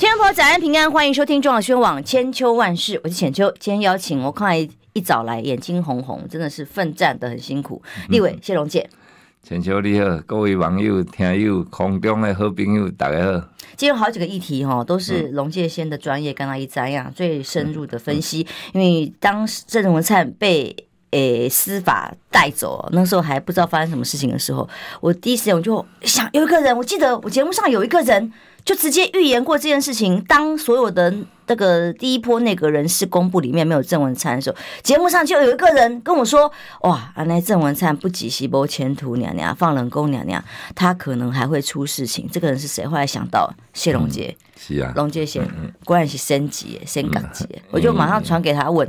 天佛婆早安平安，欢迎收听中广宣网千秋万事，我是浅秋。今天邀请我看来一早来，眼睛红红，真的是奋战的很辛苦。立伟、位谢荣介，浅秋你好，各位网友、听友、空中的好朋友，大家好。今天好几个议题哈，都是龙介先的专业，跟他一摘呀，最深入的分析。因为当时郑文灿被诶司法带走，那时候还不知道发生什么事情的时候，我第一时间我就想，有一个人，我记得我节目上有一个人。就直接预言过这件事情。当所有的 那个第一波那个人事公布里面没有郑文灿的时候，节目上就有一个人跟我说：“哇，啊那郑文灿不及西波前途，娘娘放冷宫，娘娘他可能还会出事情。”这个人是谁？后来想到谢龙杰，是啊，龙杰先，果然是升级，升等级，我就马上传给他问。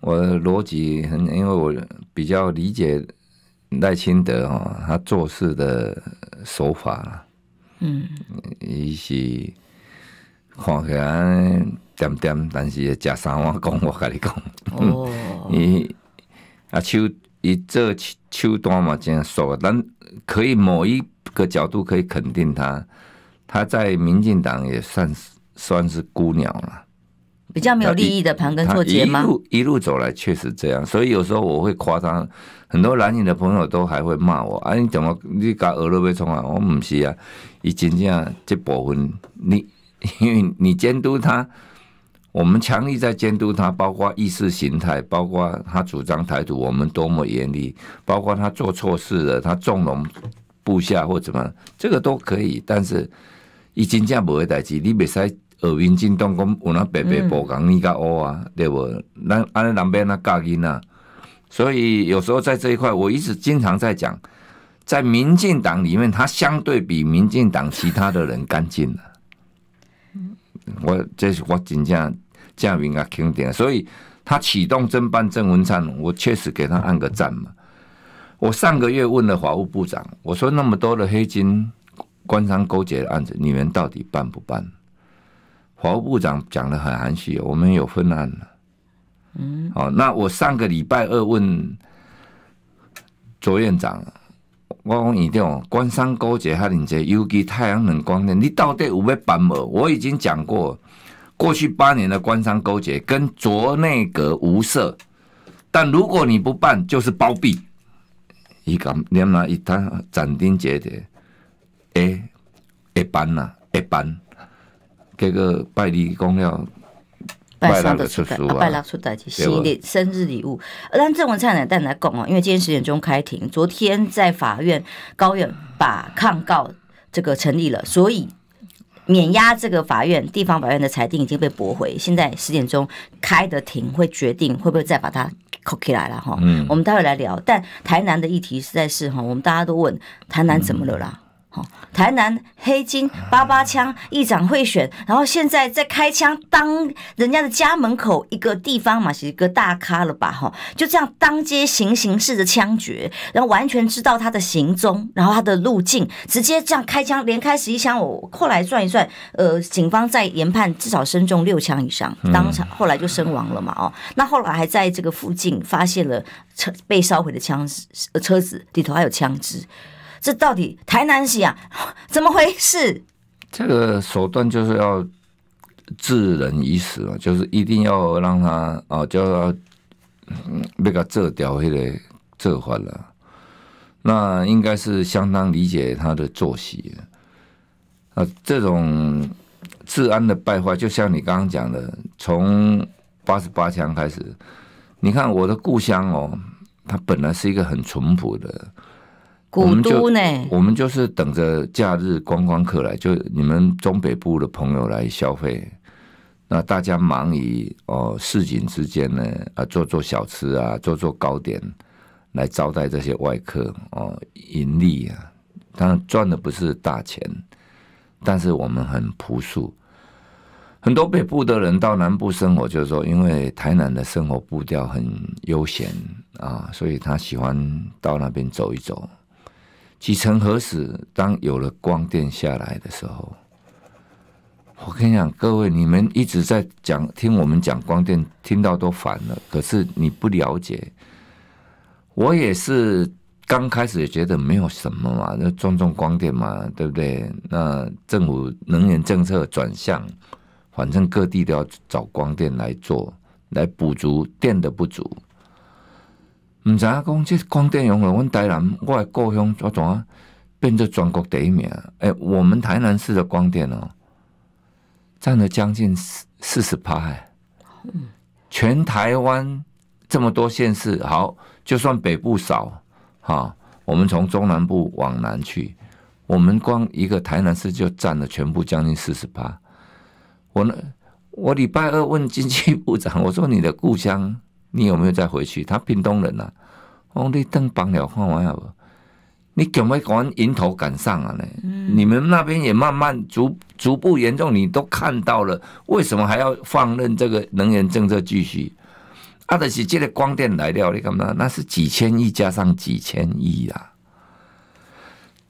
我逻辑很，因为我比较理解赖清德哦，他做事的手法。嗯，伊是看起来点点，但是食三碗公，我跟你讲，哦，伊啊秋伊这秋端嘛，这样说，但可以某一个角度可以肯定他，他在民进党也算是算是孤鸟了，比较没有利益的盘根错节吗？一路一路走来确实这样，所以有时候我会夸张，很多蓝营的朋友都还会骂我，啊，你怎么你搞俄罗斯冲啊？我唔是啊，伊真正这部分，你 因为你监督他，我们强力在监督他，包括意识形态，包括他主张台独，我们多么严厉，包括他做错事了，他纵容部下或怎么，这个都可以，但是伊真正不会代志，你袂使。耳鸣金东宫，有那白白曝讲，你个乌啊，对不？咱安尼南边那教囡啊。所以有时候在这一块，我一直经常在讲，在民进党里面，他相对比民进党其他的人干净了。我这是我真正证明啊，肯定。所以他启动侦办郑文灿，我确实给他按个赞嘛。我上个月问了法务部长，我说那么多的黑金官商勾结的案子，你们到底办不办？法务部长讲的很含蓄，我们有分案了。嗯，哦，那我上个礼拜二问卓院长，我讲你听，官商勾结害你这 U G 太阳能光电，你到底有没有办嘛？我已经讲过，过去八年的官商勾结跟卓内阁无涉，但如果你不办，就是包庇。伊讲连哪一他斩钉截铁，哎，一般呐，一般，这个拜礼讲了。拜纳的吃法，啊，拜拉出代，子，新的生日礼物。但郑文灿奶来讲哦，因为今天十点钟开庭，昨天在法院高院把抗告这个成立了，所以免押这个法院地方法院的裁定已经被驳回。现在十点钟开的庭会决定会不会再把它扣起来了哈。嗯，我们待会来聊。但台南的议题实在是哈，我们大家都问台南怎么了啦。台南黑金八八枪议长贿选，然后现在在开枪，当人家的家门口一个地方嘛，是一个大咖了吧？哈，就这样当街行刑式的枪决，然后完全知道他的行踪，然后他的路径，直接这样开枪，连开十一枪。我后来算一算，呃，警方在研判至少身中六枪以上，当场后来就身亡了嘛。哦，那后来还在这个附近发现了车被烧毁的枪，呃，车子里头还有枪支。这到底台南市啊？怎么回事？这个手段就是要置人于死啊，就是一定要让他哦，就要被他这掉、黑的这坏了。那应该是相当理解他的作息的啊。这种治安的败坏，就像你刚刚讲的，从八十八枪开始。你看我的故乡哦，它本来是一个很淳朴的。我们就我们就是等着假日观光客来，就你们中北部的朋友来消费。那大家忙于哦市井之间呢，啊做做小吃啊，做做糕点来招待这些外客哦，盈利啊。当然赚的不是大钱，但是我们很朴素。很多北部的人到南部生活，就是说，因为台南的生活步调很悠闲啊，所以他喜欢到那边走一走。几成何事？当有了光电下来的时候，我跟你讲，各位，你们一直在讲听我们讲光电，听到都烦了。可是你不了解，我也是刚开始也觉得没有什么嘛，那转转光电嘛，对不对？那政府能源政策转向，反正各地都要找光电来做，来补足电的不足。唔知啊，讲即光电用的，阮台南，我故乡作怎啊，变做全国第一名？诶，我们台南市的光电哦，占了将近四四十趴。哎，全台湾这么多县市，好，就算北部少，哈，我们从中南部往南去，我们光一个台南市就占了全部将近四十八。我呢，我礼拜二问经济部长，我说你的故乡。你有没有再回去？他屏东人啊，哦，你登绑了看完好不？你怎么管迎头赶上啊？呢，你们那边也慢慢逐逐步严重，你都看到了，为什么还要放任这个能源政策继续？啊，的是现的光电材料你干嘛？那是几千亿加上几千亿啊！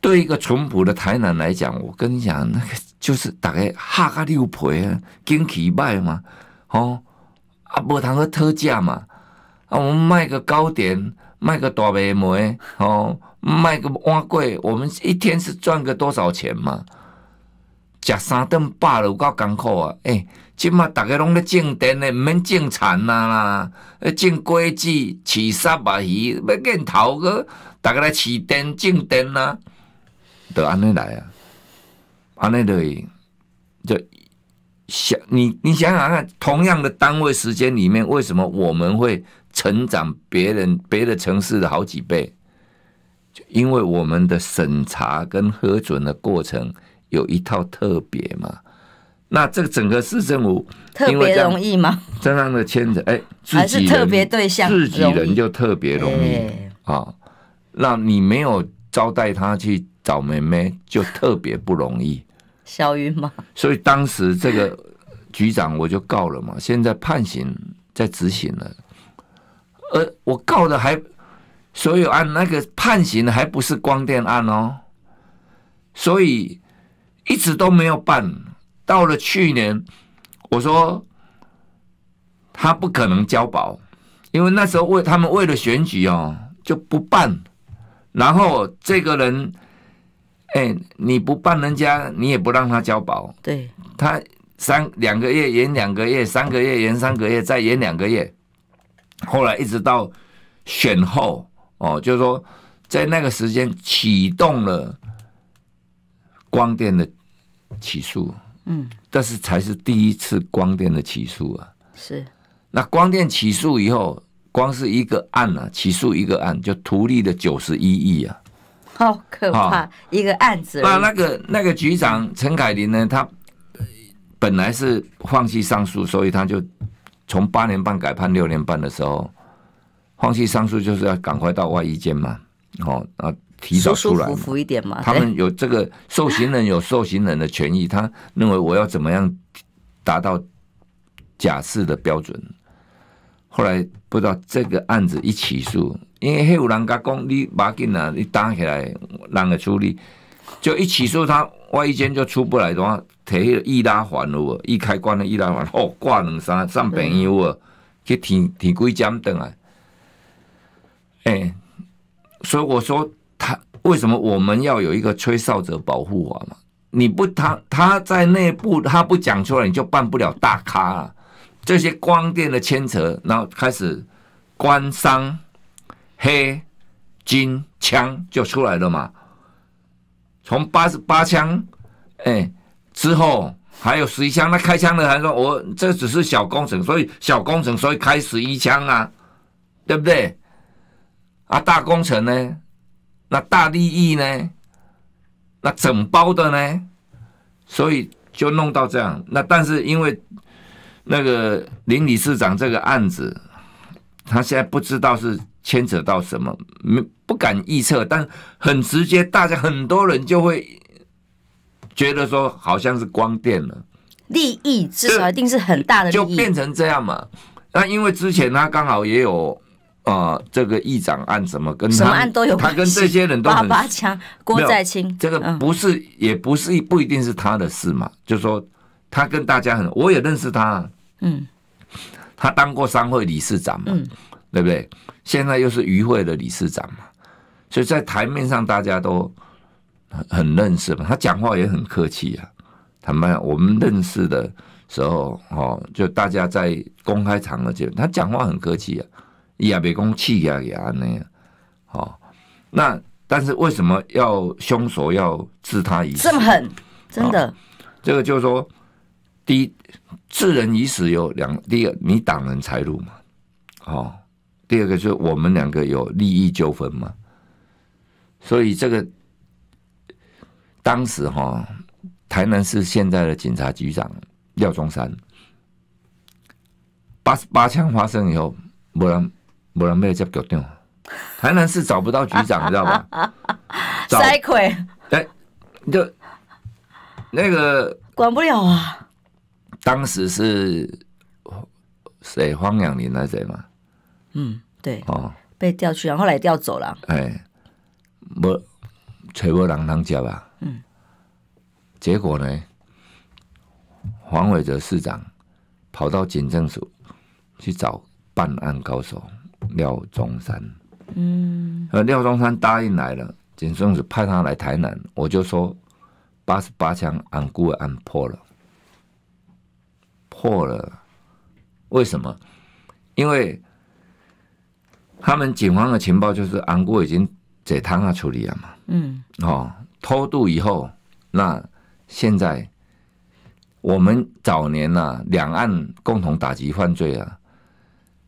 对一个淳朴的台南来讲，我跟你讲，那个就是大概哈哈六倍啊，经济败嘛，哦。啊，无通去特价嘛！啊，我们卖个糕点，卖个大白梅，吼，卖个碗粿，我们一天是赚个多少钱嘛？食三顿饱了，够艰苦啊！诶，即嘛逐个拢咧种田咧，毋免种田啊啦，种果子、饲沙白鱼，要见头个，逐个来饲田、种田啊，著安尼来啊！安尼会，就。想你，你想想看，同样的单位时间里面，为什么我们会成长别人别的城市的好几倍？因为我们的审查跟核准的过程有一套特别嘛。那这个整个市政府特别容易吗？这样的牵扯，哎，还是特别对象，自己人就特别容易。哦。那你没有招待他去找妹妹，就特别不容易。小云嘛，所以当时这个局长我就告了嘛，现在判刑在执行了。呃，我告的还所有案那个判刑还不是光电案哦，所以一直都没有办。到了去年，我说他不可能交保，因为那时候为他们为了选举哦就不办，然后这个人。哎，你不办人家，你也不让他交保。对，他三两个月延两个月，三个月延三个月，再延两个月，后来一直到选后哦，就是说在那个时间启动了光电的起诉。嗯，但是才是第一次光电的起诉啊。是。那光电起诉以后，光是一个案啊，起诉一个案就图利的九十一亿啊。好可怕一个案子。那那个那个局长陈凯琳呢？他本来是放弃上诉，所以他就从八年半改判六年半的时候，放弃上诉就是要赶快到外衣间嘛。哦，啊，提早出来舒服一点嘛。他们有这个受刑人有受刑人的权益，他认为我要怎么样达到假释的标准？后来。不知道这个案子一起诉，因为黑五郎家讲你把劲啊，你打起来，人个处理，就一起诉他，万一间就出不来的话，提迄个易拉环了，易开关的易拉环，哦，挂两三上便宜哦，去挺挺几盏的啊？哎，所以我说他为什么我们要有一个吹哨者保护法嘛？你不他他在内部他不讲出来，你就办不了大咖。这些光电的牵扯，然后开始官商黑金枪就出来了嘛。从八十八枪，哎，之后还有十一枪，那开枪的还说，我这只是小工程，所以小工程，所以开十一枪啊，对不对？啊，大工程呢？那大利益呢？那整包的呢？所以就弄到这样。那但是因为。那个林理事长这个案子，他现在不知道是牵扯到什么，没不敢预测，但很直接，大家很多人就会觉得说，好像是光电了利益，至少一定是很大的，就变成这样嘛。那因为之前他刚好也有呃这个议长案什么跟什么案都有，他跟这些人都很拔强郭在清这个不是也不是不一定是他的事嘛，就说他跟大家很，我也认识他。嗯，他当过商会理事长嘛，对不对？现在又是余会的理事长嘛，所以在台面上大家都很认识嘛。他讲话也很客气啊，坦白讲，我们认识的时候，哦，就大家在公开场合见，他讲话很客气啊，也别公气呀呀那样。哦，那但是为什么要凶手要治他一死？这么狠，真的，这个就是说。第一，致人已死有两；第二，你挡人财路嘛，哦。第二个就是我们两个有利益纠纷嘛，所以这个当时哈，台南市现在的警察局长廖中山，八十八枪发生以后，不人不人没有接决台南市找不到局长，你知道吧？塞鬼！哎，就那个管不了啊。当时是谁？黄养林那是谁嘛？嗯，对，哦，被调去，然后来调走了。哎，我揣我狼汤接吧。嗯。结果呢，黄伟哲市长跑到警政署去找办案高手廖中山。嗯。而廖中山答应来了，警政署派他来台南，我就说八十八枪按故案破了。破了，为什么？因为他们警方的情报就是安国已经在他那处理了嘛。嗯。哦，偷渡以后，那现在我们早年呢，两岸共同打击犯罪啊，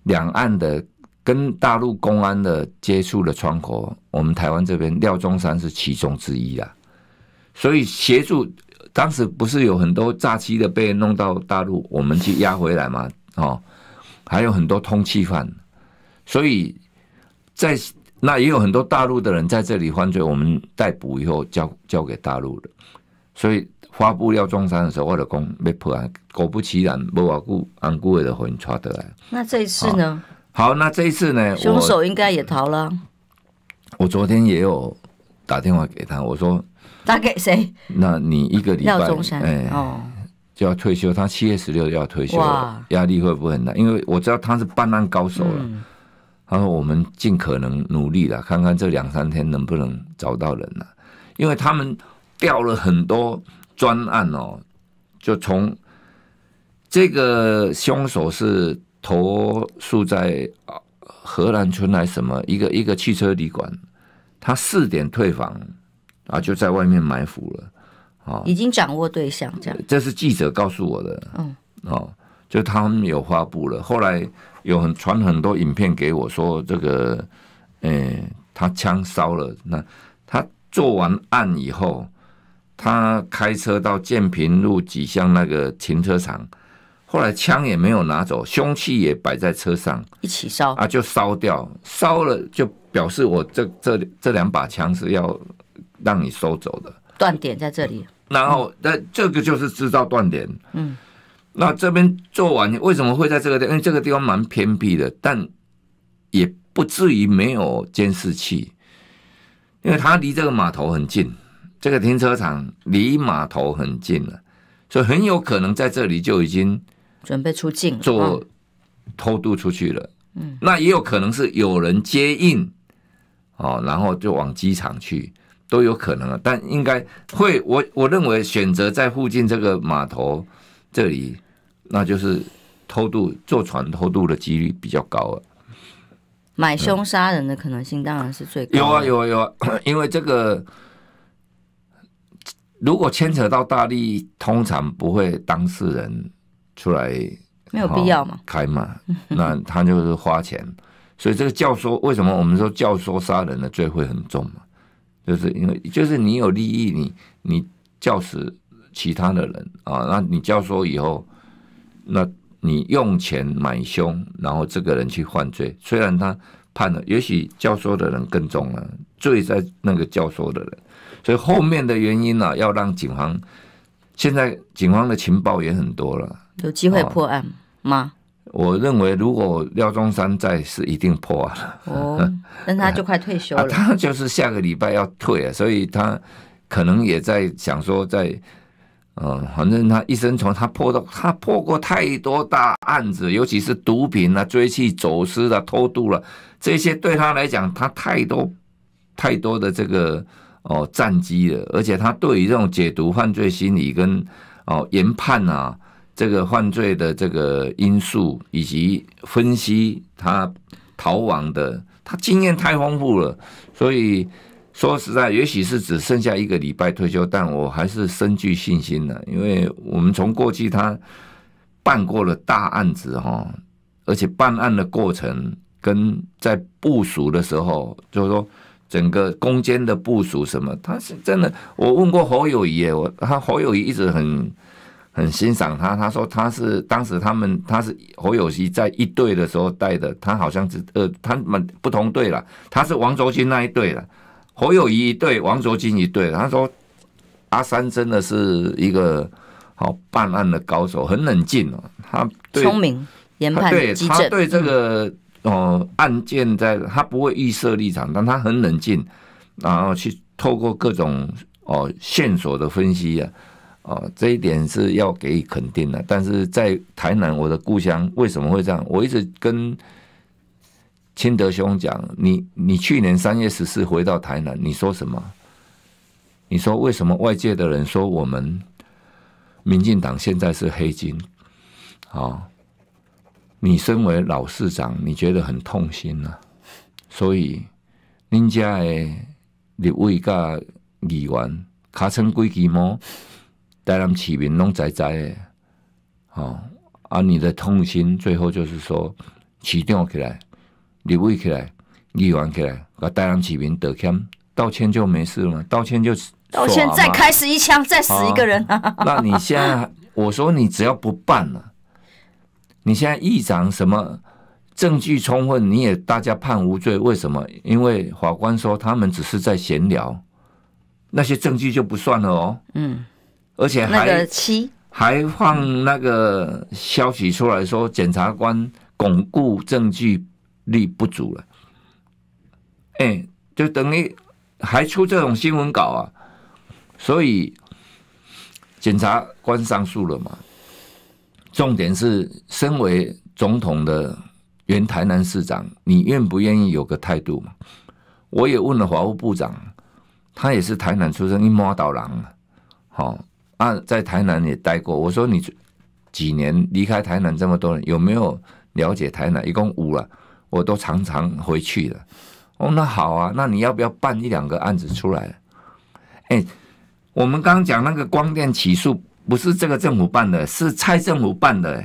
两岸的跟大陆公安的接触的窗口，我们台湾这边廖中山是其中之一啊，所以协助。当时不是有很多诈欺的被弄到大陆，我们去押回来嘛，哦，还有很多通缉犯，所以在那也有很多大陆的人在这里犯罪，我们逮捕以后交交给大陆的。所以发布要撞山的时候，我就公被破案，果不其然，无话故，按故的魂给抓得来。那这一次呢？好，那这一次呢？凶手应该也逃了。我昨天也有打电话给他，我说。打给谁？那你一个礼拜，哎，就要退休。他七月十六要退休了，压力会不会很大？因为我知道他是办案高手了。他说：“我们尽可能努力了，看看这两三天能不能找到人了。因为他们调了很多专案哦，就从这个凶手是投诉在荷兰村来什么一个一个汽车旅馆，他四点退房。啊，就在外面埋伏了，啊，已经掌握对象这样。这是记者告诉我的，嗯，哦，就他们有发布了。后来有很传很多影片给我，说这个，哎，他枪烧了。那他做完案以后，他开车到建平路几巷那个停车场，后来枪也没有拿走，凶器也摆在车上一起烧啊，就烧掉，烧了就表示我这这这两把枪是要。让你收走的断点在这里，然后那这个就是制造断点。嗯，那这边做完，为什么会在这个地？因为这个地方蛮偏僻的，但也不至于没有监视器，因为它离这个码头很近，这个停车场离码头很近了，所以很有可能在这里就已经准备出境做偷渡出去了。嗯，那也有可能是有人接应，哦，然后就往机场去。都有可能啊，但应该会，我我认为选择在附近这个码头这里，那就是偷渡坐船偷渡的几率比较高啊。买凶杀人的可能性当然是最。高有啊有啊有啊，因为这个如果牵扯到大力，通常不会当事人出来没有必要嘛开嘛，那他就是花钱，所以这个教唆为什么我们说教唆杀人的罪会很重嘛？就是因为就是你有利益，你你教死其他的人啊，那你教唆以后，那你用钱买凶，然后这个人去犯罪，虽然他判了，也许教唆的人更重了，罪在那个教唆的人，所以后面的原因呢，要让警方，现在警方的情报也很多了，有机会破案吗？我认为，如果廖中山在，是一定破案了。哦，那他就快退休了。他就是下个礼拜要退啊，所以他可能也在想说，在嗯，反正他一生从他破到他破过太多大案子，尤其是毒品啊、追妻走私啊、偷渡了这些，对他来讲，他太多太多的这个哦战机了，而且他对于这种解读犯罪心理跟哦研判啊。这个犯罪的这个因素，以及分析他逃亡的，他经验太丰富了，所以说实在，也许是只剩下一个礼拜退休，但我还是深具信心的，因为我们从过去他办过了大案子哈，而且办案的过程跟在部署的时候，就是说整个攻坚的部署什么，他是真的，我问过侯友谊，我他侯友谊一直很。很欣赏他，他说他是当时他们他是侯友谊在一队的时候带的，他好像是呃他们不同队了，他是王卓君那一队了，侯友谊一队，王卓君一队，他说阿三真的是一个好办案的高手，很冷静哦，他聪明研判，对，他对这个哦案件在，他不会预设立场，但他很冷静，然后去透过各种哦线索的分析呀。啊，这一点是要给予肯定的。但是在台南，我的故乡为什么会这样？我一直跟清德兄讲，你你去年三月十四回到台南，你说什么？你说为什么外界的人说我们民进党现在是黑金？啊，你身为老市长，你觉得很痛心呢？所以，恁家的立委加议员卡成规矩么？带他们起兵弄仔仔的，哦，啊，你的痛心最后就是说启动起来，你跪起来，你玩起来，把带他们起兵道歉，道歉就没事了吗？道歉就道歉，再开始一枪，再死一个人。那你现在我说你只要不办了，你现在议长什么证据充分，你也大家判无罪？为什么？因为法官说他们只是在闲聊，那些证据就不算了哦。嗯。而且还还放那个消息出来说，检察官巩固证据力不足了，哎，就等于还出这种新闻稿啊，所以检察官上诉了嘛。重点是，身为总统的原台南市长，你愿不愿意有个态度嘛？我也问了华务部长，他也是台南出生，一摸到狼啊，好。啊，在台南也待过。我说你几年离开台南这么多人，有没有了解台南？一共五了，我都常常回去的。哦，那好啊，那你要不要办一两个案子出来？哎，我们刚讲那个光电起诉不是这个政府办的，是蔡政府办的。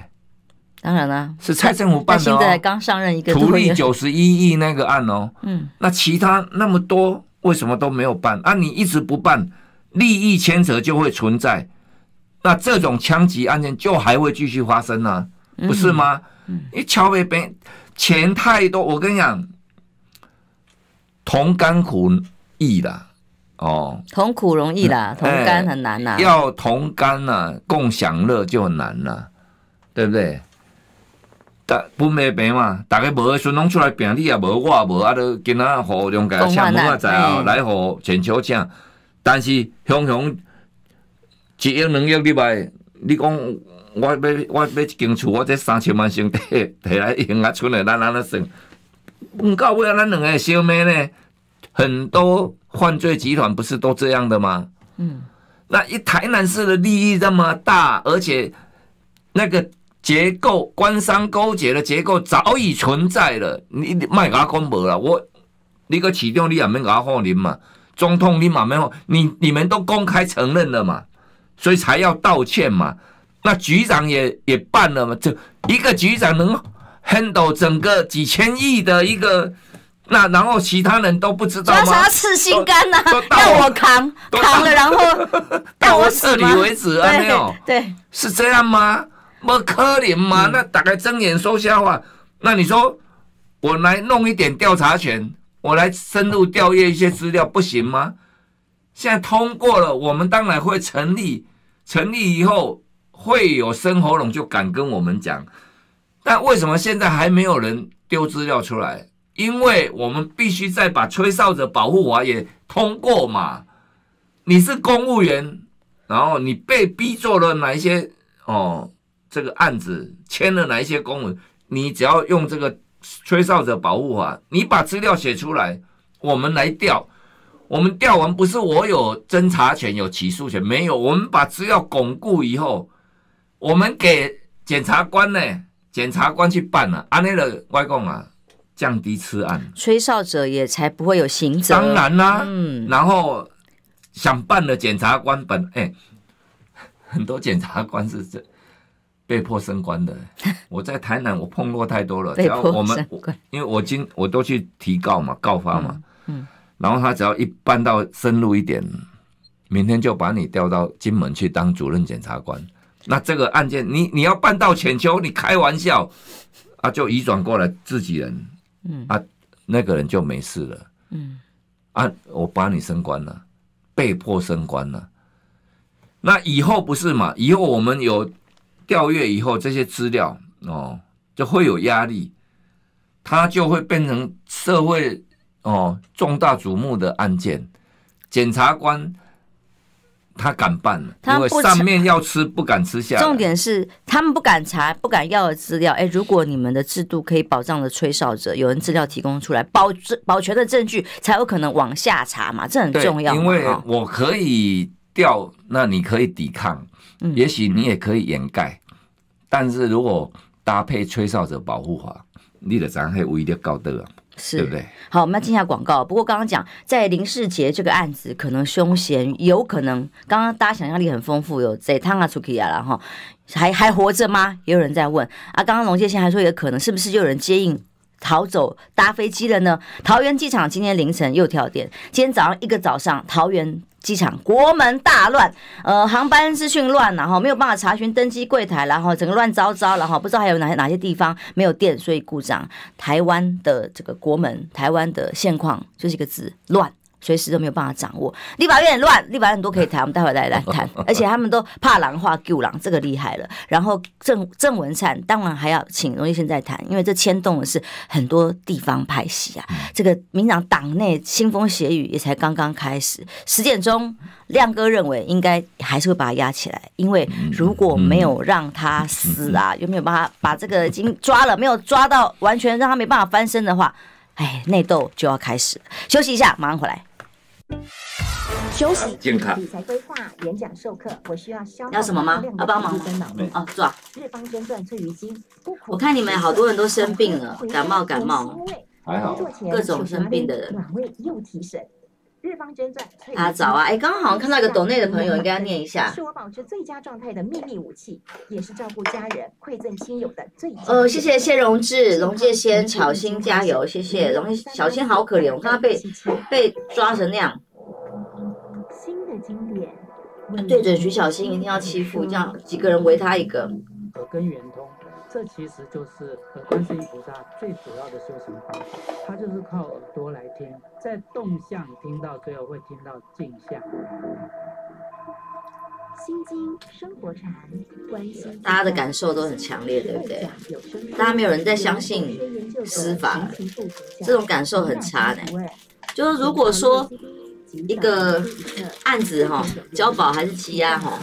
当然了，是蔡政府办的哦。现在刚上任一个处理土地九十一亿那个案哦。嗯。那其他那么多，为什么都没有办？啊，你一直不办。利益牵扯就会存在，那这种枪击案件就还会继续发生呢，不是吗？你一北北钱太多，我跟你讲，同甘苦易的哦，同苦容易的，同甘很难的。要同甘呢，共享乐就很难了，对不对？大不没赔嘛？大家无说弄出来病你也无，我也无啊，都今啊好两家请，无啊在啊来好全球请。但是，熊熊，一亿、两亿礼拜，你讲我要，我要一间厝，我这三千万兄弟，台来一啊，出来咱哪能算？你搞不了，咱两个小妹呢？很多犯罪集团不是都这样的吗？嗯，那一台南市的利益这么大，而且那个结构官商勾结的结构早已存在了。你卖甲讲无啦，我你个启动，你也免甲我放啉嘛。中统立马没有你，你们都公开承认了嘛，所以才要道歉嘛。那局长也也办了嘛，就一个局长能 handle 整个几千亿的一个，那然后其他人都不知道吗？装啥心肝呢？要我扛扛了，然后到我死有，对，是这样吗？那么可怜吗？那打开睁眼说瞎话。那你说我来弄一点调查权？我来深入调阅一些资料，不行吗？现在通过了，我们当然会成立。成立以后会有生喉咙就敢跟我们讲。但为什么现在还没有人丢资料出来？因为我们必须再把吹哨者保护法也通过嘛。你是公务员，然后你被逼做了哪一些哦？这个案子签了哪一些公文？你只要用这个。吹哨者保护法，你把资料写出来，我们来调。我们调完不是我有侦查权、有起诉权，没有。我们把资料巩固以后，我们给检察官呢，检察官去办了。安内的外公啊，降低此案，吹哨者也才不会有刑责。当然啦，嗯，然后想办的检察官本哎，很多检察官是这。被迫升官的，我在台南我碰落太多了。只要我们，因为我今我都去提告嘛，告发嘛。嗯。然后他只要一办到深入一点，明天就把你调到金门去当主任检察官。那这个案件，你你要办到浅丘，你开玩笑啊，就移转过来自己人。嗯。啊，那个人就没事了。嗯。啊，我把你升官了，被迫升官了。那以后不是嘛？以后我们有。调阅以后这些资料哦，就会有压力，他就会变成社会哦重大瞩目的案件，检察官他敢办，因为上面要吃不敢吃下。重点是他们不敢查，不敢要的资料。哎，如果你们的制度可以保障了吹哨者，有人资料提供出来，保保全的证据才有可能往下查嘛，这很重要。因为我可以。掉那你可以抵抗，也许你也可以掩盖，但是如果搭配吹哨者保护法，你的账还有一点高得啊，对不对？好，我们要进下广告。不过刚刚讲在林世杰这个案子，可能凶嫌有可能刚刚大家想象力很丰富，有在汤啊出克啊，然后还还活着吗？也有人在问啊。刚刚龙介先还说有可能，是不是就有人接应？逃走搭飞机了呢？桃园机场今天凌晨又跳电，今天早上一个早上，桃园机场国门大乱，呃，航班资讯乱然后没有办法查询登机柜台，然后整个乱糟糟然后不知道还有哪些哪些地方没有电，所以故障。台湾的这个国门，台湾的现况就是一个字乱。随时都没有办法掌握，立法院乱，立法院很多可以谈，我们待会再来谈。而且他们都怕狼化狗狼，这个厉害了。然后郑郑文灿当然还要请荣义生再谈，因为这牵动的是很多地方派系啊。这个民党党内腥风血雨也才刚刚开始。十点钟，亮哥认为应该还是会把他压起来，因为如果没有让他死啊，有没有办法把这个已经抓了？没有抓到，完全让他没办法翻身的话，哎，内斗就要开始。休息一下，马上回来。休息、健康、理财规划、演讲授课，我需要消要什么吗？要帮忙吗？啊，坐。日方珍珠翠鱼精，我看你们好多人都生病了，感冒感冒，还好，各种生病的人。日方捐赠。啊，早啊！哎，刚刚好像看到一个懂内的朋友，应该要念一下。是我保持最佳状态的秘密武器，也是照顾家人、馈赠亲友的。最呃，谢谢谢荣志、龙介先、巧心加油，谢谢荣。巧心好可怜，我刚刚被被抓成那样。新的经典，对准徐小新一定要欺负，这样几个人围他一个。这其实就是和观世音菩萨最主要的修行方法，他就是靠耳朵来听，在动向听到最后会听到静相。心经，生活禅，关心大家的感受都很强烈，对不对？大家没有人在相信施法，这种感受很差呢。就是如果说。一个案子哈，交保还是羁押哈，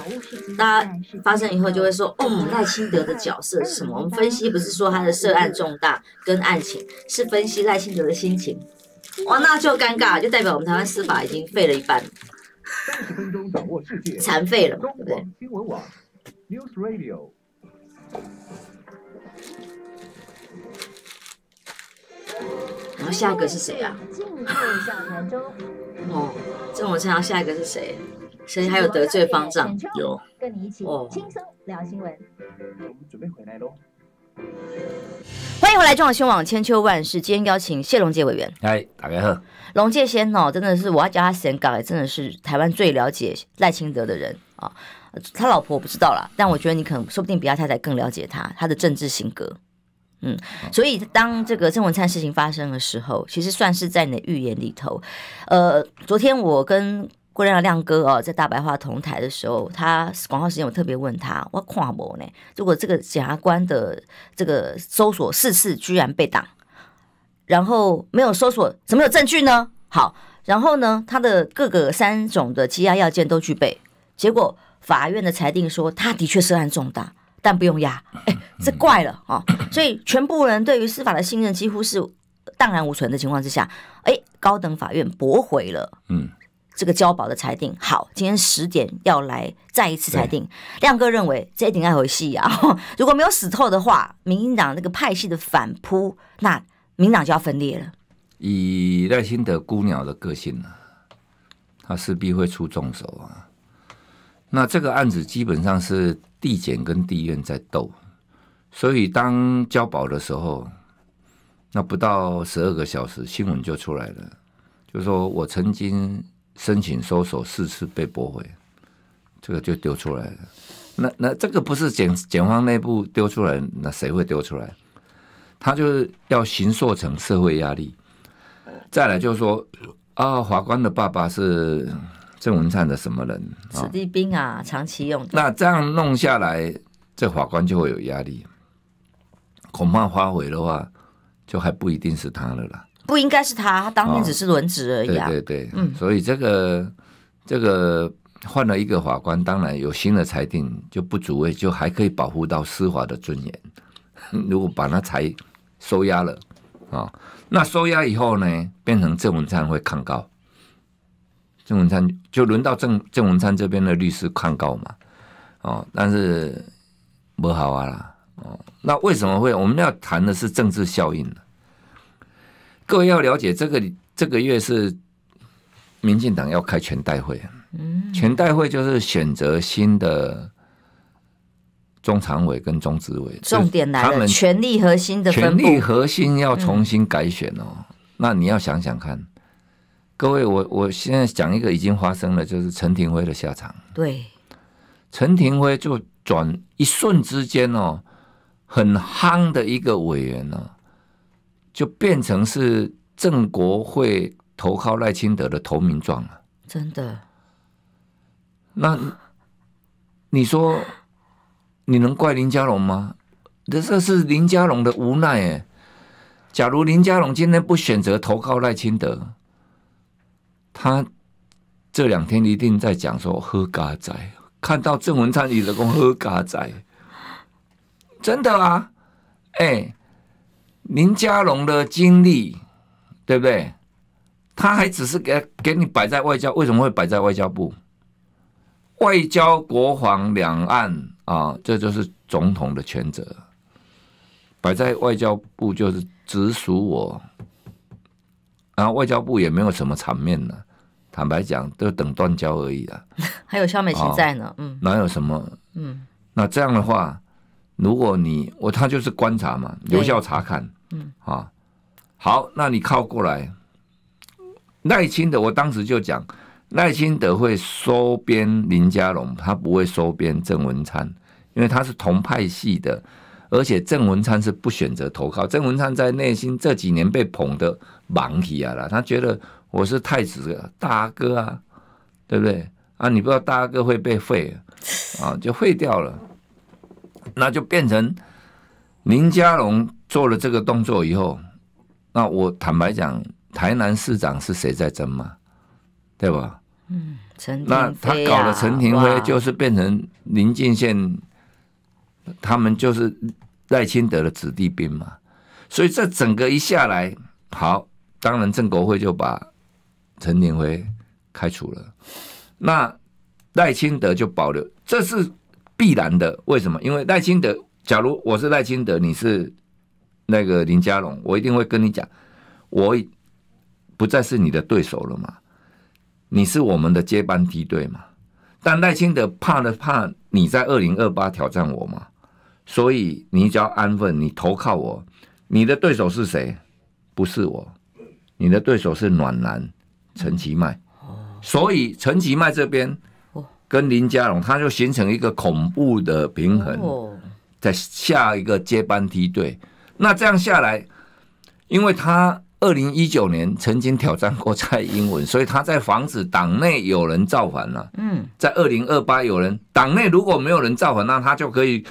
家发生以后就会说，哦，赖清德的角色是什么？我们分析不是说他的涉案重大跟案情，是分析赖清德的心情。哇，那就尴尬，就代表我们台湾司法已经废了一半，残废了。不然后下一个是谁啊？哦，这我知道下一个是谁？谁还有得罪方丈？有，跟你一起哦，轻松聊新闻。我们准备回来喽，欢迎回来中网新网千秋万事。今天邀请谢龙介委员，嗨，大家好。龙介先哦，真的是我要叫他先搞，真的是台湾最了解赖清德的人啊。他老婆我不知道啦，但我觉得你可能说不定比他太太更了解他，他的政治性格。嗯，所以当这个郑文灿事情发生的时候，其实算是在你的预言里头。呃，昨天我跟郭亮亮哥哦，在大白话同台的时候，他广告时间我特别问他，我看我呢，如果这个检察官的这个搜索四次居然被挡，然后没有搜索，怎么有证据呢？好，然后呢，他的各个三种的羁押要件都具备，结果法院的裁定说，他的确涉案重大。但不用押，哎，是怪了哦。所以全部人对于司法的信任几乎是荡然无存的情况之下，哎，高等法院驳回了，嗯，这个交保的裁定。好，今天十点要来再一次裁定。亮哥认为这一点要回戏啊，如果没有死透的话，民进党那个派系的反扑，那民党就要分裂了。以赖清德孤鸟的个性呢，他势必会出重手啊。那这个案子基本上是。地检跟地院在斗，所以当交保的时候，那不到十二个小时，新闻就出来了，就说我曾经申请搜手四次被驳回，这个就丢出来了。那那这个不是检检方内部丢出来，那谁会丢出来？他就是要形塑成社会压力。再来就是说，啊，华官的爸爸是。郑文灿的什么人？子弟兵啊，长期用。那这样弄下来，这法官就会有压力。恐怕发回的话，就还不一定是他了啦。不应该是他，他当天只是轮值而已。对对对，嗯。所以这个这个换了一个法官，当然有新的裁定就不足为，就还可以保护到司法的尊严。如果把他裁收押了啊，那收押以后呢，变成郑文灿会抗告。郑文灿就轮到郑郑文灿这边的律师抗告嘛，哦，但是不好啊啦，哦，那为什么会？我们要谈的是政治效应呢？各位要了解，这个这个月是民进党要开全代会，嗯，全代会就是选择新的中常委跟中执委，重点来了，权力核心的权力核心要重新改选哦，那你要想想看。各位，我我现在讲一个已经发生了，就是陈廷辉的下场。对，陈廷辉就转一瞬之间哦，很夯的一个委员呢，就变成是郑国会投靠赖清德的投名状了。真的？那你说你能怪林佳龙吗？这这是林佳龙的无奈哎。假如林佳龙今天不选择投靠赖清德。他这两天一定在讲说喝咖仔，看到郑文灿李泽公喝咖仔，真的啊，哎，林家龙的经历对不对？他还只是给给你摆在外交，为什么会摆在外交部？外交、国防、两岸啊，这就是总统的权责，摆在外交部就是直属我。然后外交部也没有什么场面了，坦白讲都等断交而已了。还有肖美琴在呢，嗯，哪有什么嗯？那这样的话，如果你我他就是观察嘛，有效查看，嗯，啊，好，那你靠过来，赖清德，我当时就讲，赖清德会收编林佳龙，他不会收编郑文灿，因为他是同派系的。而且郑文灿是不选择投靠。郑文灿在内心这几年被捧的盲起啊了，他觉得我是太子大哥啊，对不对？啊，你不知道大哥会被废啊，就废掉了。那就变成林佳龙做了这个动作以后，那我坦白讲，台南市长是谁在争嘛？对吧？嗯，陈那他搞了陈廷辉，就是变成林近县。他们就是赖清德的子弟兵嘛，所以这整个一下来，好，当然，郑国辉就把陈明辉开除了，那赖清德就保留，这是必然的。为什么？因为赖清德，假如我是赖清德，你是那个林佳龙，我一定会跟你讲，我不再是你的对手了嘛，你是我们的接班梯队嘛。但赖清德怕了，怕你在二零二八挑战我嘛。所以你只要安分，你投靠我，你的对手是谁？不是我，你的对手是暖男陈其迈。所以陈其迈这边跟林佳龙，他就形成一个恐怖的平衡。在下一个接班梯队。那这样下来，因为他二零一九年曾经挑战过蔡英文，所以他在防止党内有人造反了。嗯，在二零二八有人党内如果没有人造反，那他就可以。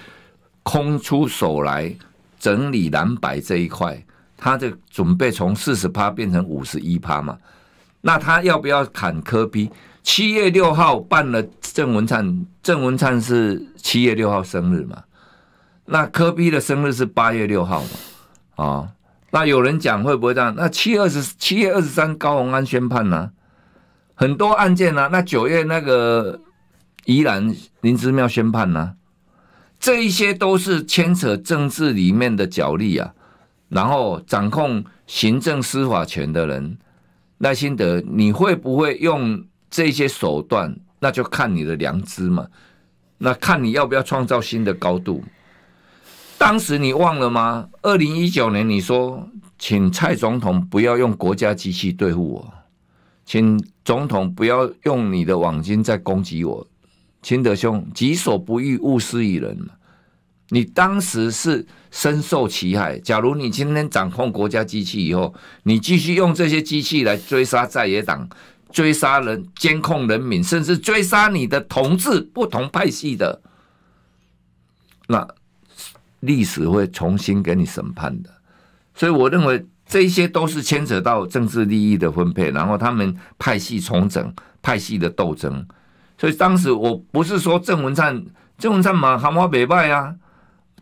空出手来整理蓝白这一块，他的准备从四十趴变成五十一趴嘛？那他要不要砍科比？七月六号办了郑文灿，郑文灿是七月六号生日嘛？那科比的生日是八月六号嘛？啊，那有人讲会不会这样？那七月二十七月二十三高鸿安宣判呢？很多案件呢？那九月那个宜兰林芝庙宣判呢？这一些都是牵扯政治里面的角力啊，然后掌控行政司法权的人，赖心德，你会不会用这些手段？那就看你的良知嘛，那看你要不要创造新的高度。当时你忘了吗？二零一九年你说，请蔡总统不要用国家机器对付我，请总统不要用你的网军在攻击我。秦德兄，己所不欲，勿施于人嘛。你当时是深受其害。假如你今天掌控国家机器以后，你继续用这些机器来追杀在野党、追杀人、监控人民，甚至追杀你的同志、不同派系的，那历史会重新给你审判的。所以，我认为这些都是牵扯到政治利益的分配，然后他们派系重整、派系的斗争。所以当时我不是说郑文灿，郑文灿嘛，喊我袂歹啊，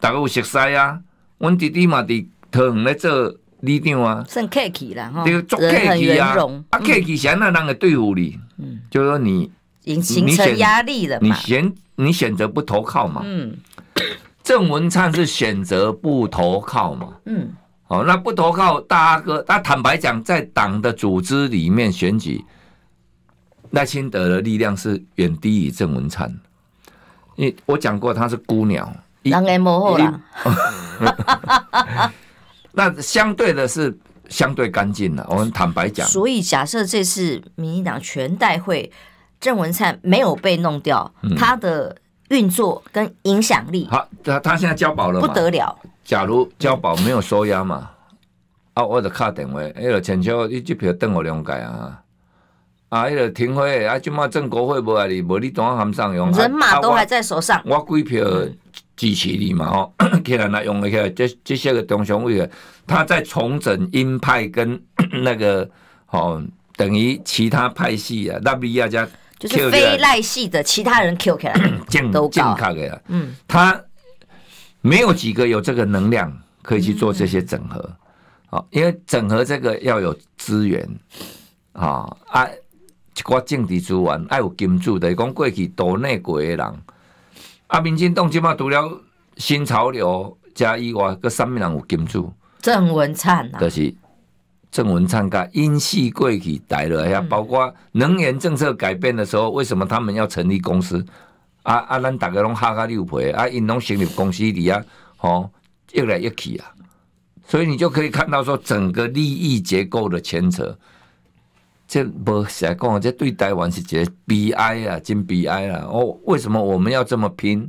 大家有熟悉啊，阮弟弟嘛，伫台 ung 咧做里长啊，算客气啦，这个客气啊，啊客气是谁人当个队伍哩？嗯，就说你形成压力了嘛，选你选择不投靠嘛，嗯，郑文灿是选择不投靠嘛，嗯，好，那不投靠大阿哥，那坦白讲，在党的组织里面选举。赖清德的力量是远低于郑文灿，你我讲过他是孤鸟，人也无好啦。那相对的是相对干净了。我们坦白讲。所以假设这次民进党全代会，郑文灿没有被弄掉，他的运作跟影响力，好，他他现在交保了，不得了。假如交保没有收押嘛，啊，我就卡电话，哎，泉州，你这票等我谅解啊。啊！迄个停会啊，今麦郑国会无来你无你当含上用。人马都还在手上。我几票支持你嘛！吼，起来那用一下，这这些个东雄为何？他在重整鹰派跟 那个哦，等于其他派系啊，那不亚加就是非赖系的其他人 Q 起来，健 都靠起来。嗯，他没有几个有这个能量可以去做这些整合哦，因为整合这个要有资源啊啊。一寡政治资源，爱有金主就是讲过去岛内国的人，啊，民进当起码除了新潮流加以外，个什么人有金主？郑文灿，啊，就是郑文灿加英系过去带来了，包括能源政策改变的时候，为什么他们要成立公司？啊啊，咱大家拢哈哈六陪啊，因拢成立公司里啊，吼，一起来越起啊，所以你就可以看到说，整个利益结构的牵扯。这不在讲，这对台湾是一个悲哀啊，真悲哀啊！哦，为什么我们要这么拼？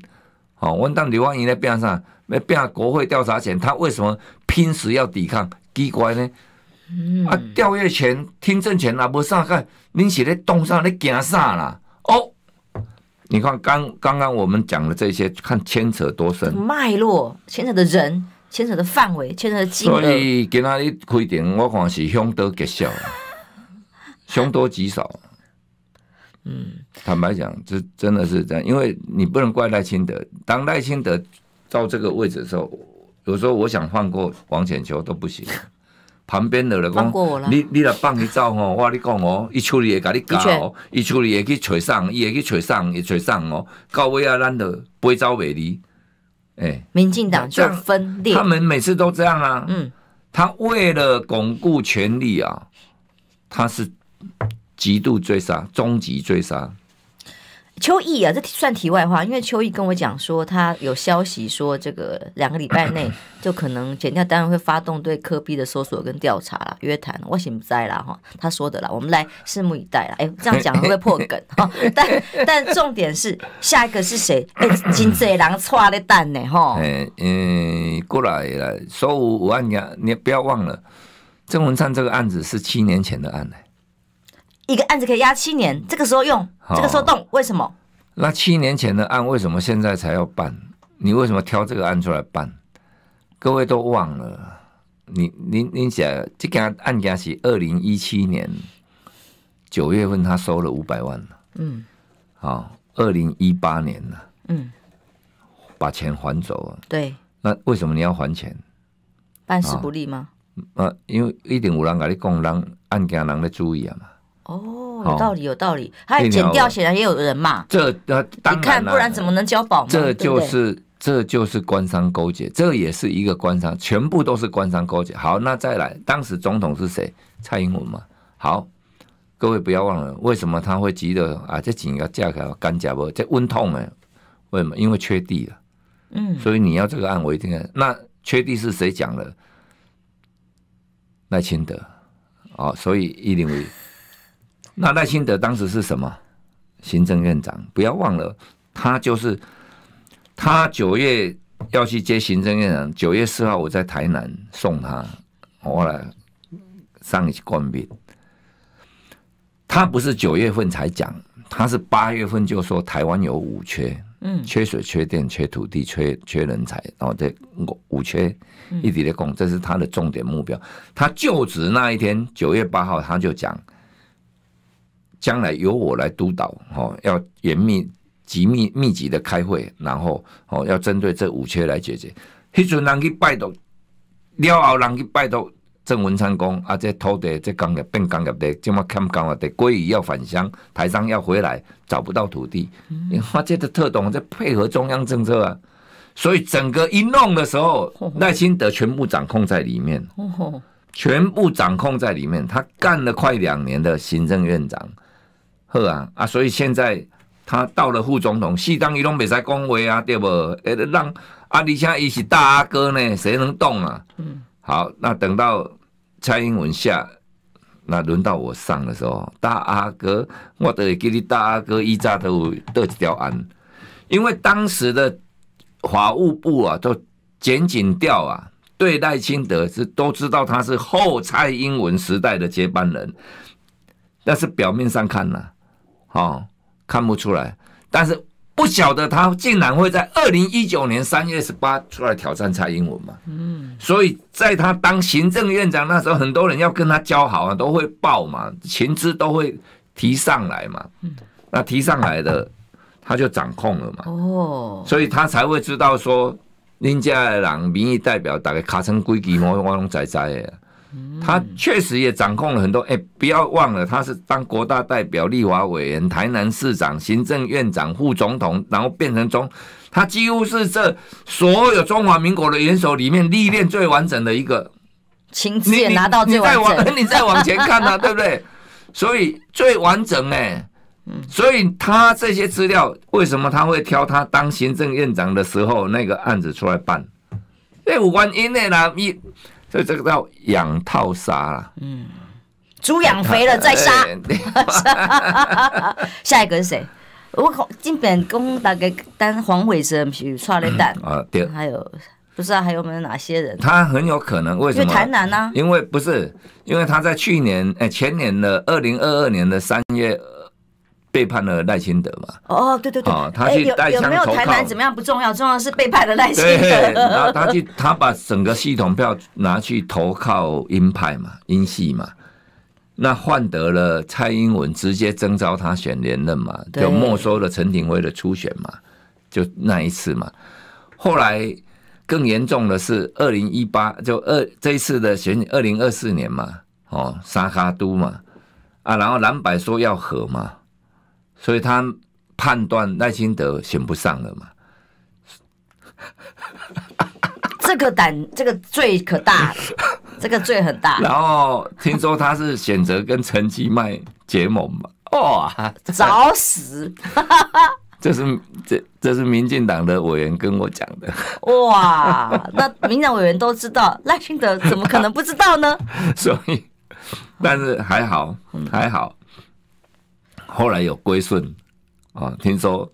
哦，问到刘万莹在边上，要边国会调查前，他为什么拼死要抵抗机关呢？啊，调阅权、听证权啊，不上，看恁是咧动啥来干啥啦？哦，你看刚刚刚我们讲的这些，看牵扯多深，脉络、牵扯的人、牵扯的范围、牵扯的金额，所以仔日开庭，我看是凶多吉少。凶多吉少，嗯，坦白讲，这真的是这样，因为你不能怪赖清德。当赖清德到这个位置的时候，有时候我想放过王显秋都不行。旁边的人讲，你你来放一招哦，我你讲哦，一处理也给你搞，一处理也去吹上，也去吹上，也吹上哦。高威啊，咱的杯招未离。哎，民进党就分裂，他们每次都这样啊。嗯，他为了巩固权力啊，他是。极度追杀，终极追杀。秋意啊，这算题外话，因为秋意跟我讲说，他有消息说，这个两个礼拜内 就可能检调单位会发动对科比的搜索跟调查啦，约谈，我心不在啦哈，他说的啦，我们来拭目以待啦。哎，这样讲会不会破梗？但但重点是下一个是谁？金水郎抓的蛋呢？哈，嗯，过来了。说，我我你啊，你不要忘了，郑文灿这个案子是七年前的案呢。一个案子可以压七年，这个时候用，这个时候动，为什么？那七年前的案为什么现在才要办？你为什么挑这个案出来办？各位都忘了，你、你、你讲这件案件是二零一七年九月份他收了五百万嗯，好，二零一八年了，嗯，把钱还走了，对。那为什么你要还钱？办事不利吗？呃，因为一定有人跟你讲，人案件人的注意啊嘛。哦，有道理，有道理。他剪掉显然也有人嘛。这那你看，不然怎么能交保这就是这就是官商勾结，这也是一个官商，全部都是官商勾结。好，那再来，当时总统是谁？蔡英文嘛。好，各位不要忘了，为什么他会急得啊？这紧要架开，干甲不？这温痛哎？为什么？因为缺地了。嗯，所以你要这个案，我一定那缺地是谁讲了？赖清德哦，所以一定会。那赖清德当时是什么行政院长？不要忘了，他就是他九月要去接行政院长。九月四号我在台南送他，我来上一次官别。他不是九月份才讲，他是八月份就说台湾有五缺，嗯，缺水、缺电、缺土地、缺缺人才，然后这五缺，一直在供，这是他的重点目标。他就职那一天，九月八号，他就讲。将来由我来督导，哦，要严密、极密、密集的开会，然后哦，要针对这五缺来解决。黑俊人去拜托，了后人去拜托郑文灿公，啊，这土地、这工业变工业地，这么砍工业地，归于要返乡，台商要回来，找不到土地。你看，这个特懂，在配合中央政策啊，所以整个一弄的时候，赖清德全部掌控在里面，全部掌控在里面。他干了快两年的行政院长。好啊，啊，所以现在他到了副总统，戏当于拢没在工位啊，对不？哎，让啊，而且伊是大阿哥呢，谁能动啊？嗯，好，那等到蔡英文下，那轮到我上的时候，大阿哥，我得给你大阿哥一扎头得去条安，因为当时的法务部啊，都检警调啊，对赖清德是都知道他是后蔡英文时代的接班人，但是表面上看呢。哦，看不出来，但是不晓得他竟然会在二零一九年三月十八出来挑战蔡英文嘛？嗯，所以在他当行政院长那时候，很多人要跟他交好啊，都会报嘛，情资都会提上来嘛。嗯，那提上来的，他就掌控了嘛。哦，所以他才会知道说，林佳朗名义代表，大概卡成几我我龙仔仔的。他确实也掌控了很多。哎，不要忘了，他是当国大代表、立法委、员、台南市长、行政院长、副总统，然后变成中，他几乎是这所有中华民国的元首里面历练最完整的一个。亲自拿到最完整。你再往前看啊，对不对？所以最完整哎。所以他这些资料，为什么他会挑他当行政院长的时候那个案子出来办？这五官因为呢，一。所以这个叫养套杀啦，嗯，猪养肥了 再杀，下一个是谁？我靠，金本公大概当黄伟生去刷的蛋啊，对，还有不知道还有没有哪些人？他很有可能为什么？因为台南啊，因为不是，因为他在去年诶前年的二零二二年的三月。背叛了赖清德嘛？哦，对对对，他去有没有台南怎么样不重要，重要是背叛了赖清德。然后他去他把整个系统票拿去投靠鹰派嘛，鹰系嘛，那换得了蔡英文直接征召他选连任嘛，就没收了陈廷辉的初选嘛，就那一次嘛。后来更严重的是二零一八就二这一次的选二零二四年嘛，哦，沙哈都嘛，啊，然后蓝白说要和嘛。所以他判断赖清德选不上了嘛，这个胆这个罪可大，这个罪很大。然后听说他是选择跟陈其迈结盟嘛，哦，找死，这是这这是民进党的委员跟我讲的。哇，那民进党委员都知道赖清德怎么可能不知道呢？所以，但是还好，还好。后来有归顺，啊，听说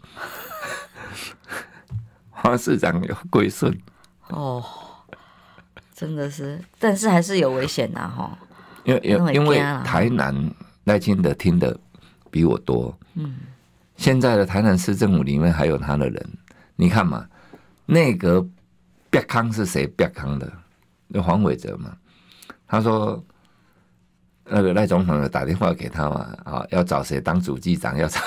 黄市长有归顺，哦，真的是，但是还是有危险呐，哈。因为因为台南赖清的听的比我多，嗯，现在的台南市政府里面还有他的人，你看嘛，内阁别康是谁？别康的那黄伟哲嘛，他说。那个赖总统打电话给他嘛，啊，要找谁当主机长？要找？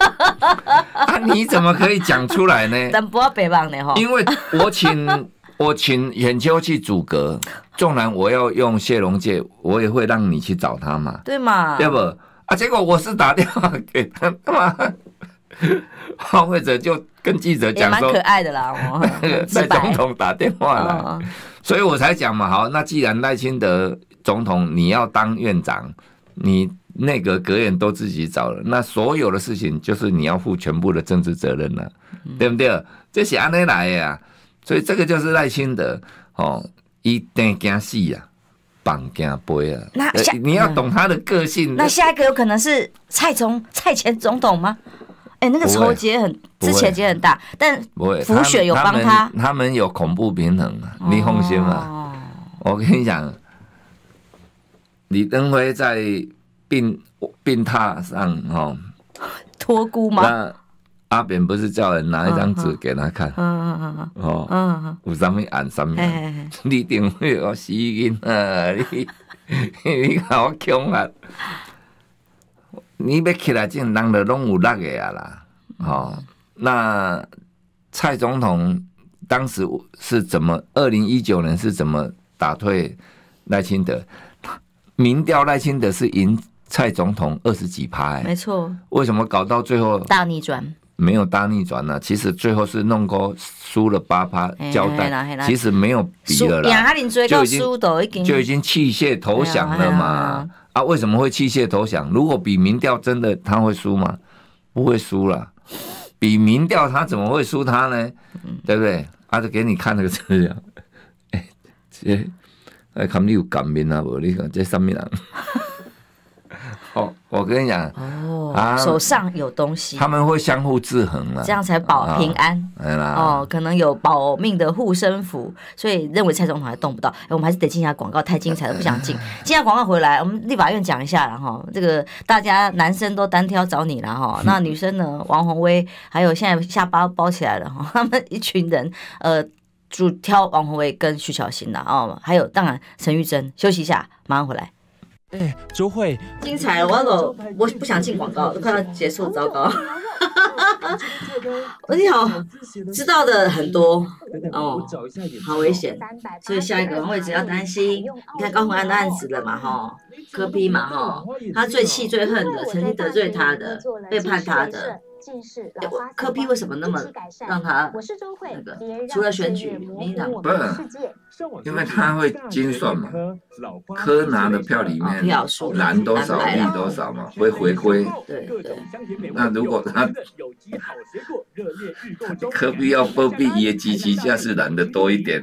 啊，你怎么可以讲出来呢？等 不要别忘的哈。因为我请 我请研究去阻隔，纵然我要用谢龙介，我也会让你去找他嘛。对嘛？对不啊？结果我是打电话给他嘛，消费者就跟记者讲说，蛮可爱的啦，赖总统打电话了，所以我才讲嘛。好，那既然赖清德。总统，你要当院长，你那个格言都自己找了，那所有的事情就是你要负全部的政治责任了，对不对？这是安内来呀，所以这个就是赖清德哦，一定惊死呀，棒惊杯啊。那你要懂他的个性。那下一个有可能是蔡总、蔡前总统吗？哎，那个仇结很，之前结很大，但不雪有帮他？他们有恐怖平衡啊，你放心吧。我跟你讲。李登辉在病病榻上，吼，托孤吗？那阿扁不是叫人拿一张纸给他看？啊啊啊！哦，啊，有啥咪按啥咪。李登辉我死人啊！你你好强啊！你要起来，真人了拢有那个啊啦！哦，那蔡总统当时是怎么？二零一九年是怎么打退赖清德？民调赖清德是赢蔡总统二十几趴，没错。为什么搞到最后大逆转？没有大逆转呢？其实最后是弄哥输了八趴胶带，其实没有比了啦，就已经就已经弃械投降了嘛。啊，为什么会弃械投降？如果比民调真的他会输吗？不会输了。比民调他怎么会输他呢？对不对？他就给你看那个资料。哎这哎，他们有感命啊！我你看，在上面啊。哦，我跟你讲，哦，啊，手上有东西，他们会相互制衡了，这样才保平安。哎啦，哦，可能有保命的护身符，所以认为蔡总统还动不到。哎，我们还是得进一下广告，太精彩了，不想进。进下广告回来，我们立法院讲一下然后这个大家男生都单挑找你了哈，那女生呢？王宏威还有现在下巴包起来了哈，他们一群人呃。就挑王宏伟跟徐小新的哦，还有当然陈玉珍。休息一下，马上回来。哎，周慧，精彩！我我不想进广告，都快要结束，糟糕！你 好，知道的很多哦，好危险。所以下一个王慧伟只要担心，你看高宏安的案子了嘛？哈科 o 嘛？哈，他最气最恨的，曾经得罪他的，背叛他的。近视、老花、科比为什么那么让他？我是周慧，那个除了选举，你不笨？因为他会精算嘛。柯南的票里面蓝多少，绿多少嘛，会回归。对对。那如果他，科比 要波比耶基奇，下次是蓝的多一点。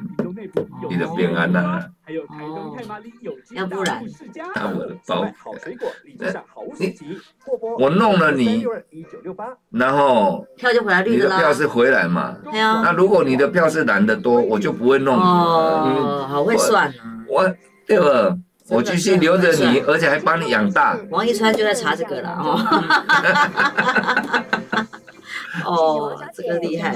你的平安娜。哦。要不然，那我的包。你我弄了你，然后票就回来绿你的票是回来嘛？那如果你的票是蓝的多，我就不会弄你。哦，好会算。我。对不，我继续留着你，而且还帮你养大。王一川就在查这个了哦。哦，这个厉害，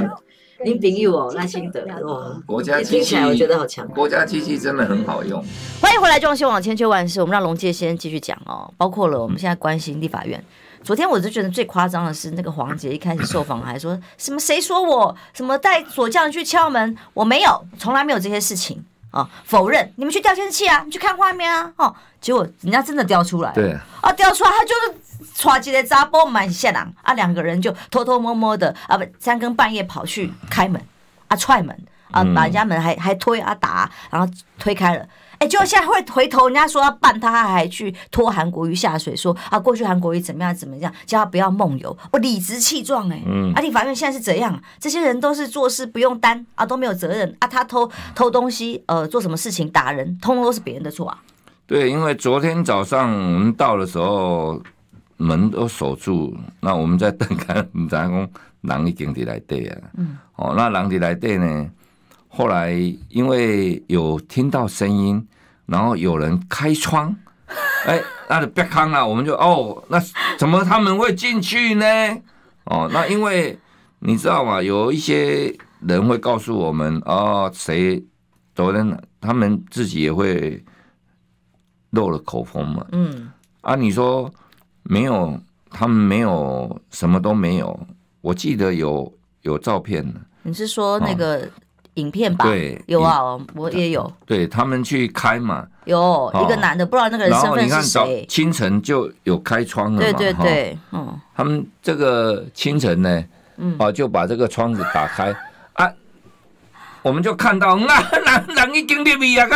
您比有哦，耐心得哇。国家机器，我觉得好强。国家机器真的很好用。欢迎回来，装修网千秋万事。我们让龙介先继续讲哦，包括了我们现在关心立法院。昨天我就觉得最夸张的是，那个黄杰一开始受访还说什么“谁说我什么带锁匠去敲门”，我没有，从来没有这些事情。啊！否认，你们去调监视器啊，你去看画面啊！哦，结果人家真的调出来，对啊，调出来，他就是抓起来砸波满线缆啊，两个人就偷偷摸摸的啊，不，三更半夜跑去开门啊，踹门啊，把人家门还还推啊打，然后推开了。哎，就现在会回头，人家说要办他，还去拖韩国瑜下水，说啊，过去韩国瑜怎么样怎么样，叫他不要梦游，我理直气壮哎，嗯，而且法院现在是怎样？这些人都是做事不用担啊，都没有责任啊，他偷偷东西，呃，做什么事情打人，通通都是别人的错啊。对，因为昨天早上我们到的时候门都锁住，那我们在等看蒋 经国、蓝义景的来队啊，嗯，哦，那蓝的来队呢？后来因为有听到声音，然后有人开窗，哎，那就别看了。我们就哦，那怎么他们会进去呢？哦，那因为你知道吗？有一些人会告诉我们啊，谁昨天他们自己也会漏了口风嘛。嗯，啊，你说没有，他们没有，什么都没有。我记得有有照片呢。你是说那个？影片吧，有啊，我也有。对他们去开嘛，有一个男的，不知道那个人身份是谁。清晨就有开窗了嘛，对对对，嗯，他们这个清晨呢，嗯，哦，就把这个窗子打开，啊，我们就看到那男男已经入去啊，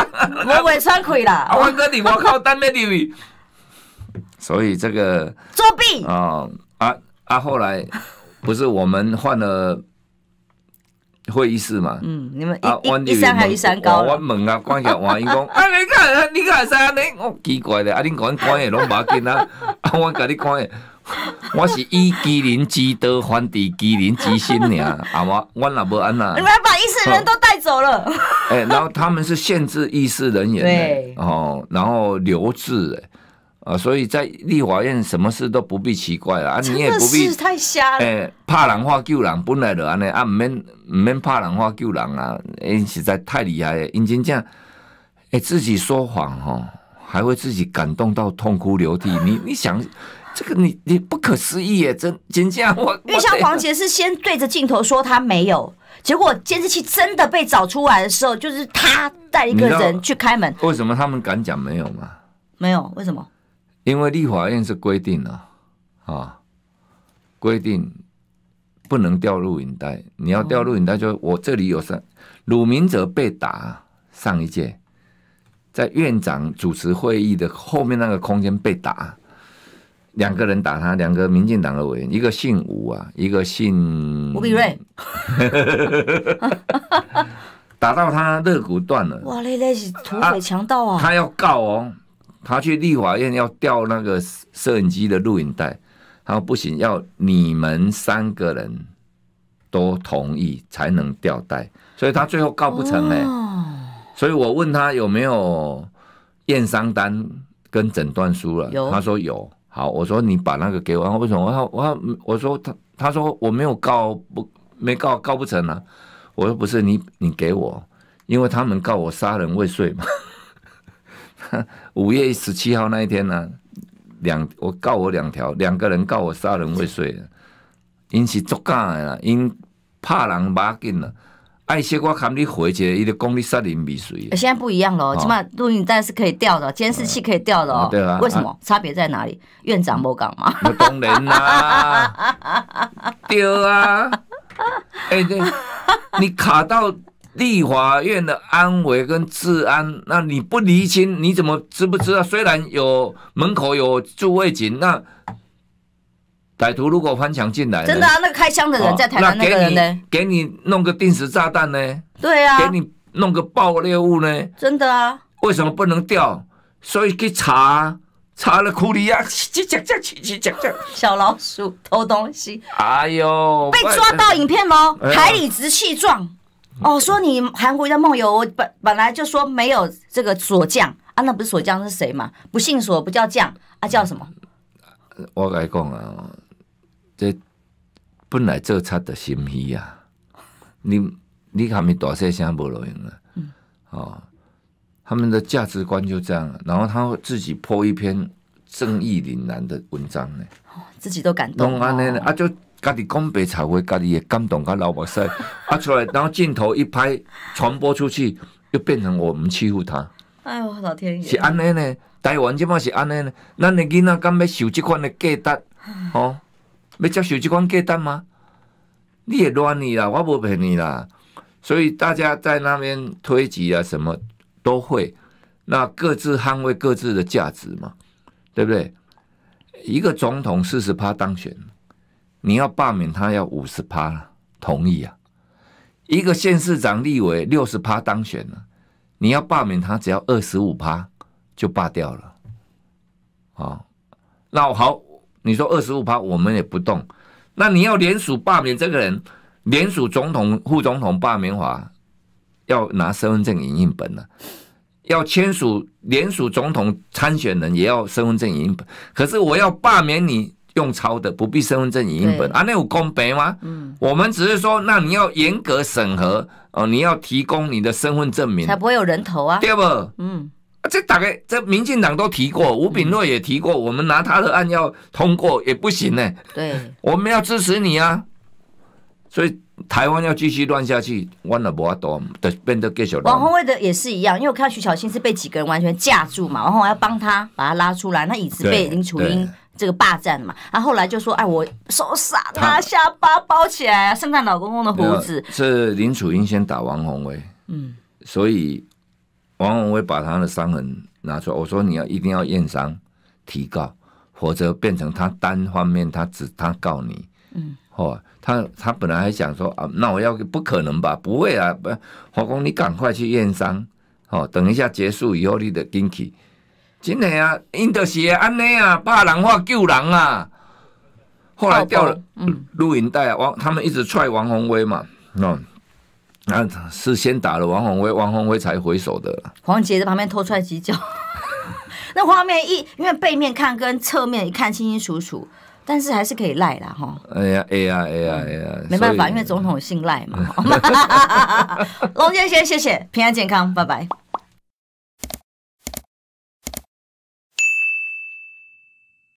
我门窗开了，我哥你我靠，等咩入去？所以这个作弊啊啊啊！后来不是我们换了。会议室嘛，嗯，你们啊，医生还医山高我问啊，关起爷，我讲，啊，你看，你看啥？你我奇怪了，啊，你讲关爷拢要紧啊，啊，我给你看，我是以吉林之德还治吉林之心呢，啊，我，我那不安啦。你们把医师人都带走了。哎，然后他们是限制医师人员的哦，然后留置哎。啊，所以在立法院什么事都不必奇怪了啊，你也不必。太瞎了。哎，怕人花救人，本来的啊，你啊，没没怕人花救人啊，哎，实在太厉害了。尹金这哎，自己说谎哈，还会自己感动到痛哭流涕。你你想，这个你你不可思议耶，真真这样。我因为像黄杰是先对着镜头说他没有，结果监视器真的被找出来的时候，就是他带一个人去开门。为什么他们敢讲没有嘛？没有，为什么？因为立法院是规定了，啊，规定不能掉录影带，你要掉录影带就我这里有三，鲁明哲被打，上一届在院长主持会议的后面那个空间被打，两个人打他，两个民进党的委员，一个姓吴啊，一个姓吴秉瑞，打到他肋骨断了，哇，那那是土匪强盗啊，他要告哦。他去立法院要调那个摄影机的录影带，他说不行，要你们三个人都同意才能调带，所以他最后告不成哎。所以我问他有没有验伤单跟诊断书了，他说有。好，我说你把那个给我，然后为什么？我说我说他他说我没有告不没告告不成啊，我说不是你你给我，因为他们告我杀人未遂嘛。五 月十七号那一天呢，两我告我两条，两个人告我杀人未遂，因是作假啦，因怕人马紧了。爱说我喊你回去，个一个公里杀人未遂。现在不一样了，起码录音带是可以调的，监视器可以调的哦。对啊，为什么差别在哪里？院长没岗吗？没工人啦，丢啊，哎对，你卡到。立法院的安危跟治安，那你不厘清，你怎么知不知道？虽然有门口有驻卫警，那歹徒如果翻墙进来，真的啊，那个开枪的人在台湾，那人呢？给你弄个定时炸弹呢？对啊，给你弄个爆裂物呢？真的啊？为什么不能掉？所以去查，查了库里啊，去去去去去去小老鼠偷东西，哎呦，被抓到影片吗？还理直气壮。哦，说你韩国的梦游，本本来就说没有这个锁匠啊，那不是锁匠是谁嘛？不信锁不叫匠啊，叫什么？我该讲啊，这本来做差的心虚啊，你你看，你大些声不容易。了？嗯。他们的价值观就这样，然后他自己破一篇正义凛然的文章呢，自己都感动。啊就。家己讲白才会，家己也感动个老百姓。啊，出来，然后镜头一拍，传播出去，又变成我们欺负他。哎呦，老天爷！是安尼呢，台湾这嘛是安尼呢。咱的囡仔敢要受这款的价值，吼，要接受这款价值吗？你也乱你啦，我不骗你啦。所以大家在那边推挤啊，什么都会，那各自捍卫各自的价值嘛，对不对？一个总统四十趴当选。你要罢免他，要五十趴同意啊？一个县市长、立委六十趴当选了，你要罢免他，只要二十五趴就罢掉了啊？那好，你说二十五趴我们也不动。那你要联署罢免这个人，联署总统、副总统罢免法，要拿身份证影印本了，要签署联署总统参选人也要身份证影印本。可是我要罢免你。用抄的不必身份证影印本啊？那有公平吗？嗯，我们只是说，那你要严格审核哦，你要提供你的身份证明，才不会有人头啊？对不？嗯，这大概这民进党都提过，吴炳诺也提过，我们拿他的案要通过也不行呢。对，我们要支持你啊！所以台湾要继续乱下去，我那不阿多的变得更小。王宏卫的也是一样，因为我看徐小新是被几个人完全架住嘛，然后我要帮他把他拉出来，那椅子被林楚英。这个霸占嘛，然后来就说：“哎，我手傻，拿下巴包起来圣诞老公公的胡子。”是林楚英先打王宏威，嗯，所以王宏威把他的伤痕拿出，我说你要一定要验伤提告，否则变成他单方面，他只他告你，嗯，哦，他他本来还想说啊，那我要不可能吧？不会啊，不，华公你赶快去验伤，哦，等一下结束以后你的钉起。真的啊，因就是安尼啊，怕人话救人啊。后来掉了录音带啊，王他们一直踹王宏威嘛，哦，那是先打了王宏威，王宏威才回手的。黄杰在旁边偷出来几脚，那画面一，因为背面看跟侧面一看清清楚楚，但是还是可以赖啦哈。哎呀哎呀哎呀哎呀，没办法，因为总统姓赖嘛。龙先生谢谢，平安健康，拜拜。